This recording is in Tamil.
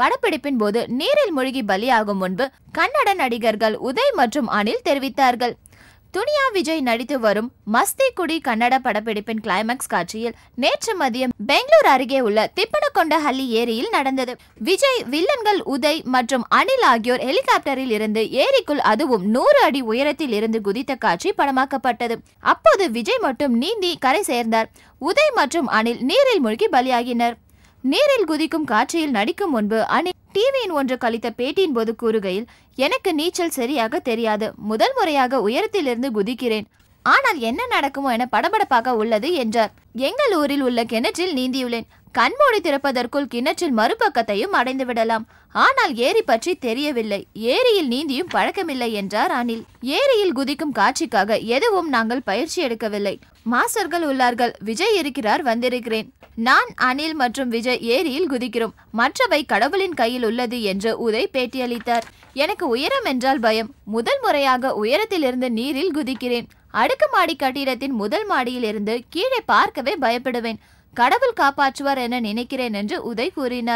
படப்பிடிப்பின் போது நீரில் மூழ்கி பலியாகும் முன்பு கன்னட நடிகர்கள் உதய் மற்றும் அனில் தெரிவித்தார்கள் துனியா விஜய் நடித்து வரும் மஸ்தி குடி கன்னட படப்பிடிப்பின் கிளைமேக்ஸ் காட்சியில் நேற்று மதியம் பெங்களூர் அருகே உள்ள திப்பனகொண்ட ஹள்ளி ஏரியில் நடந்தது விஜய் வில்லன்கள் உதய் மற்றும் அனில் ஆகியோர் ஹெலிகாப்டரில் இருந்து ஏரிக்குள் அதுவும் நூறு அடி உயரத்தில் இருந்து குதித்த காட்சி படமாக்கப்பட்டது அப்போது விஜய் மட்டும் நீந்தி கரை சேர்ந்தார் உதய் மற்றும் அனில் நீரில் மூழ்கி பலியாகினர் நீரில் குதிக்கும் காட்சியில் நடிக்கும் முன்பு அணி டிவியின் ஒன்று கழித்த பேட்டியின் போது கூறுகையில் எனக்கு நீச்சல் சரியாக தெரியாது முதல் முறையாக உயரத்திலிருந்து குதிக்கிறேன் ஆனால் என்ன நடக்குமோ என படபடப்பாக உள்ளது என்றார் எங்கள் ஊரில் உள்ள கிணற்றில் நீந்தியுள்ளேன் கண்மூடி திறப்பதற்குள் கிணற்றில் மறுபக்கத்தையும் அடைந்து விடலாம் ஆனால் ஏரி பற்றி தெரியவில்லை ஏரியில் நீந்தியும் பழக்கமில்லை என்றார் அனில் ஏரியில் குதிக்கும் காட்சிக்காக எதுவும் நாங்கள் பயிற்சி எடுக்கவில்லை மாஸ்டர்கள் உள்ளார்கள் விஜய் இருக்கிறார் வந்திருக்கிறேன் நான் அனில் மற்றும் விஜய் ஏரியில் குதிக்கிறோம் மற்றவை கடவுளின் கையில் உள்ளது என்று உதய் பேட்டியளித்தார் எனக்கு உயரம் என்றால் பயம் முதல் முறையாக உயரத்திலிருந்து நீரில் குதிக்கிறேன் அடுக்குமாடி கட்டிடத்தின் முதல் மாடியிலிருந்து கீழே பார்க்கவே பயப்படுவேன் கடவுள் காப்பாற்றுவார் என நினைக்கிறேன் என்று உதய் கூறினார்